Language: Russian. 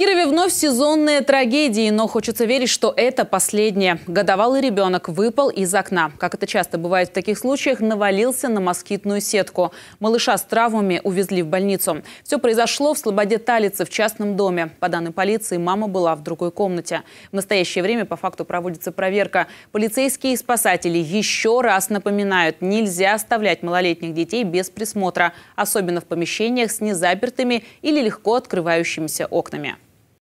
Кирове вновь сезонные трагедии, но хочется верить, что это последнее. Годовалый ребенок выпал из окна. Как это часто бывает в таких случаях, навалился на москитную сетку. Малыша с травмами увезли в больницу. Все произошло в Слободе Талицы в частном доме. По данным полиции, мама была в другой комнате. В настоящее время по факту проводится проверка. Полицейские и спасатели еще раз напоминают, нельзя оставлять малолетних детей без присмотра, особенно в помещениях с незапертыми или легко открывающимися окнами.